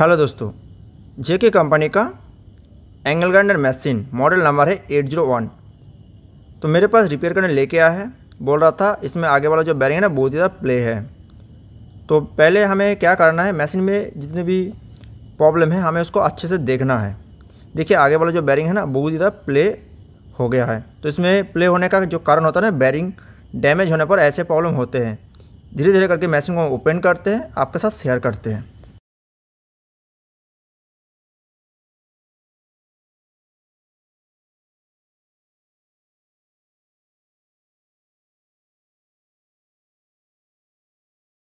hello दोस्तों JK company का angle grinder machine model number है एट जीरो वन तो मेरे पास रिपेयर करने लेके आया है बोल रहा था इसमें आगे वाला जो बैरिंग है ना बहुत ज़्यादा प्ले है तो पहले हमें क्या करना है मशीन में जितने भी प्रॉब्लम है हमें उसको अच्छे से देखना है देखिए आगे वाला जो बैरिंग है ना बहुत ज़्यादा प्ले हो गया है तो इसमें प्ले होने का जो कारण होता है ना बैरिंग डैमेज होने पर ऐसे प्रॉब्लम होते हैं धीरे धीरे करके मशीन को ओपन करते हैं आपके साथ शेयर करते हैं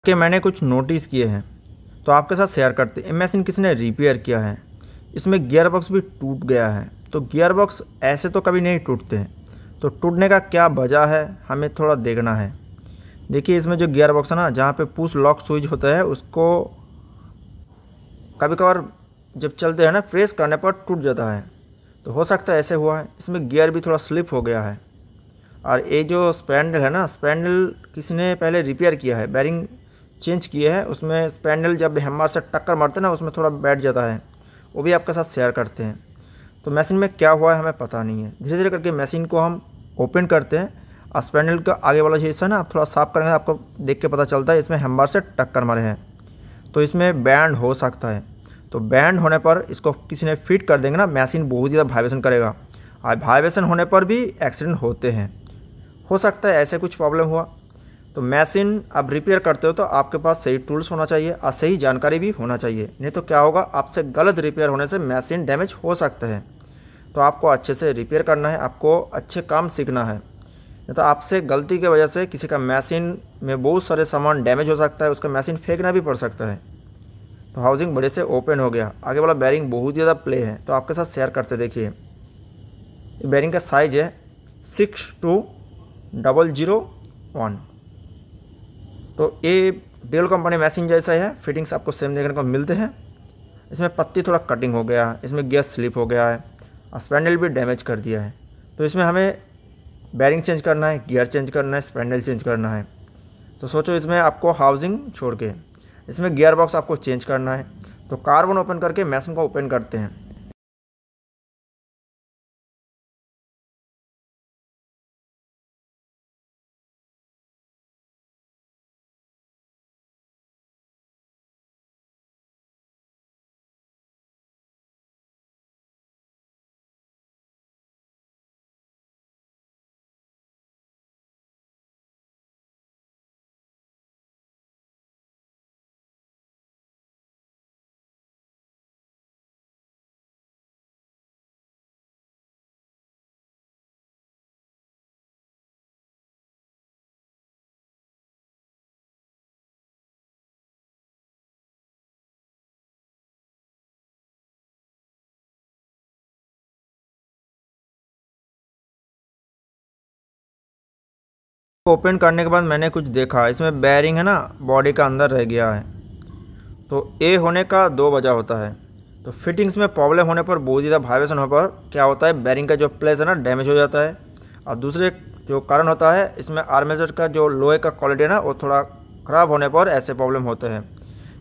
के मैंने कुछ नोटिस किए हैं तो आपके साथ शेयर करते हैं मशीन किसने रिपेयर किया है इसमें गियर बॉक्स भी टूट गया है तो गियर बॉक्स ऐसे तो कभी नहीं टूटते हैं तो टूटने का क्या वजह है हमें थोड़ा देखना है देखिए इसमें जो गियर बॉक्स है ना जहाँ पे पुश लॉक स्विच होता है उसको कभी कभार जब चलते हैं ना प्रेस करने पर टूट जाता है तो हो सकता है ऐसे हुआ है इसमें गियर भी थोड़ा स्लिप हो गया है और ये जो स्पैंडल है ना स्पैंडल किसी ने पहले रिपेयर किया है बैरिंग चेंज किए हैं उसमें स्पैंडल जब हेमर से टक्कर मारते हैं ना उसमें थोड़ा बैठ जाता है वो भी आपके साथ शेयर करते हैं तो मशीन में क्या हुआ है हमें पता नहीं है धीरे धीरे करके मशीन को हम ओपन करते हैं और स्पैंडल का आगे वाला जो हिस्सा ना आप थोड़ा साफ करेंगे आपको देख के पता चलता है इसमें हेम्बर से टक्कर मारे हैं तो इसमें बैंड हो सकता है तो बैंड होने पर इसको किसी ने फिट कर देंगे ना मशीन बहुत ज़्यादा वाइब्रेशन करेगा और वाइब्रेशन होने पर भी एक्सीडेंट होते हैं हो सकता है ऐसे कुछ प्रॉब्लम हुआ तो मशीन आप रिपेयर करते हो तो आपके पास सही टूल्स होना चाहिए और सही जानकारी भी होना चाहिए नहीं तो क्या होगा आपसे गलत रिपेयर होने से मशीन डैमेज हो सकता है तो आपको अच्छे से रिपेयर करना है आपको अच्छे काम सीखना है नहीं तो आपसे गलती की वजह से किसी का मशीन में बहुत सारे सामान डैमेज हो सकता है उसका मशीन फेंकना भी पड़ सकता है तो हाउसिंग बड़े से ओपन हो गया आगे वाला बैरिंग बहुत ज़्यादा प्ले है तो आपके साथ शेयर करते देखिए बैरिंग का साइज़ है six two double zero one तो ये डेल कंपनी मैसिंग जैसा है फिटिंग्स आपको सेम देखने को मिलते हैं इसमें पत्ती थोड़ा कटिंग हो गया है इसमें गियर स्लिप हो गया है और स्पैंडल भी डैमेज कर दिया है तो इसमें हमें बैरिंग चेंज करना है गियर चेंज करना है स्पैंडल चेंज करना है तो सोचो इसमें आपको हाउसिंग छोड़ के इसमें गियर बॉक्स आपको चेंज करना है तो कार्बन ओपन करके मैसिंग को ओपन करते हैं ओपन करने के बाद मैंने कुछ देखा इसमें बैरिंग है ना बॉडी का अंदर रह गया है तो ए होने का दो वजह होता है तो फिटिंग्स में प्रॉब्लम होने पर बहुत ज़्यादा वाइब्रेशन होने पर क्या होता है बैरिंग का जो प्लेस है ना डैमेज हो जाता है और दूसरे जो कारण होता है इसमें आर्मेचर का जो लोहे का क्वालिटी है ना वो थोड़ा ख़राब होने पर ऐसे प्रॉब्लम होते हैं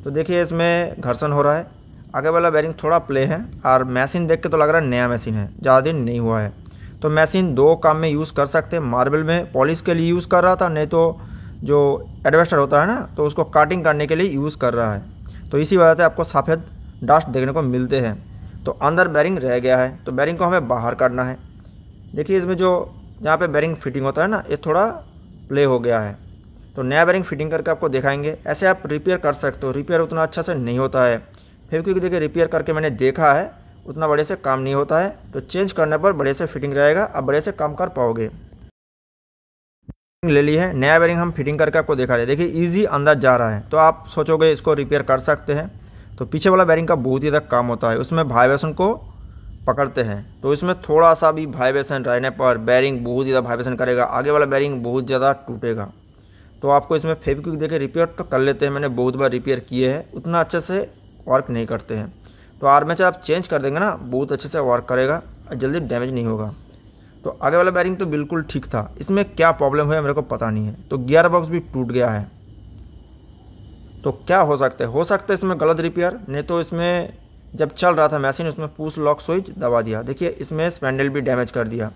तो देखिए इसमें घर्षण हो रहा है आगे वाला बैरिंग थोड़ा प्ले है और मशीन देख के तो लग रहा है नया मशीन है ज़्यादा दिन नहीं हुआ है तो मैसिन दो काम में यूज़ कर सकते हैं मार्बल में पॉलिश के लिए यूज़ कर रहा था नहीं तो जो एडवेस्टर होता है ना तो उसको काटिंग करने के लिए यूज़ कर रहा है तो इसी वजह से आपको सफ़ेद डस्ट देखने को मिलते हैं तो अंदर बैरिंग रह गया है तो बैरिंग को हमें बाहर काटना है देखिए इसमें जो यहाँ पे बैरिंग फिटिंग होता है ना ये थोड़ा प्ले हो गया है तो नया बैरिंग फिटिंग करके आपको दिखाएंगे ऐसे आप रिपेयर कर सकते हो रिपेयर उतना अच्छा से नहीं होता है फिर क्योंकि देखिए रिपेयर करके मैंने देखा है उतना बड़े से काम नहीं होता है तो चेंज करने पर बड़े से फिटिंग रहेगा आप बड़े से काम कर पाओगे ले ली है नया बैरिंग हम फिटिंग करके आपको दिखा रहे देखिए इजी अंदर जा रहा है तो आप सोचोगे इसको रिपेयर कर सकते हैं तो पीछे वाला बैरिंग का बहुत ही तक काम होता है उसमें वाइब्रेशन को पकड़ते हैं तो इसमें थोड़ा सा भी वाइब्रेशन रहने पर बैरिंग बहुत ज़्यादा वाइब्रेशन करेगा आगे वाला बैरिंग बहुत ज़्यादा टूटेगा तो आपको इसमें फेविक्विक देखिए रिपेयर तो कर लेते हैं मैंने बहुत बार रिपेयर किए हैं उतना अच्छे से वर्क नहीं करते हैं तो आर्मेचर आप चेंज कर देंगे ना बहुत अच्छे से वर्क करेगा जल्दी डैमेज नहीं होगा तो आगे वाला बैरिंग तो बिल्कुल ठीक था इसमें क्या प्रॉब्लम है मेरे को पता नहीं है तो गियर बॉक्स भी टूट गया है तो क्या हो सकता है हो सकता है इसमें गलत रिपेयर नहीं तो इसमें जब चल रहा था मैसिन उसमें पूछ लॉक स्विच दबा दिया देखिए इसमें स्पैंडल भी डैमेज कर दिया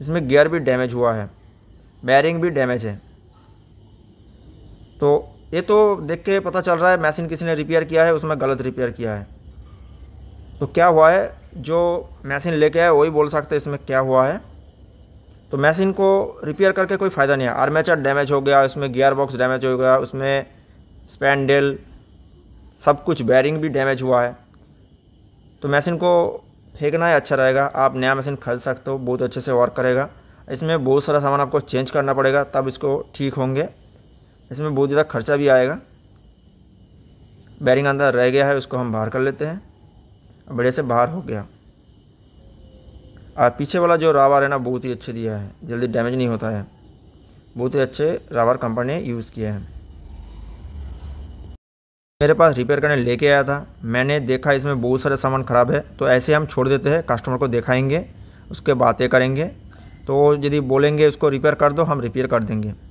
इसमें गियर भी डैमेज हुआ है बैरिंग भी डैमेज है तो ये तो देख के पता चल रहा है मैसिन किसी ने रिपेयर किया है उसमें गलत रिपेयर किया है तो क्या हुआ है जो मशीन लेके आए वही बोल सकते इसमें क्या हुआ है तो मशीन को रिपेयर करके कोई फ़ायदा नहीं है आर्मेचर डैमेज हो गया उसमें गियर बॉक्स डैमेज हो गया उसमें स्पैंडल सब कुछ बैरिंग भी डैमेज हुआ है तो मशीन को फेंकना ही अच्छा रहेगा आप नया मशीन खरीद सकते हो बहुत अच्छे से वर्क करेगा इसमें बहुत सारा सामान आपको चेंज करना पड़ेगा तब इसको ठीक होंगे इसमें बहुत ज़्यादा खर्चा भी आएगा बैरिंग अंदर रह गया है उसको हम बाहर कर लेते हैं बड़े से बाहर हो गया और पीछे वाला जो रावर है ना बहुत ही अच्छे दिया है जल्दी डैमेज नहीं होता है बहुत ही अच्छे रावर कंपनी ने यूज़ किया है मेरे पास रिपेयर करने लेके आया था मैंने देखा इसमें बहुत सारे सामान ख़राब है तो ऐसे हम छोड़ देते हैं कस्टमर को दिखाएंगे उसके बातें करेंगे तो यदि बोलेंगे उसको रिपेयर कर दो हम रिपेयर कर देंगे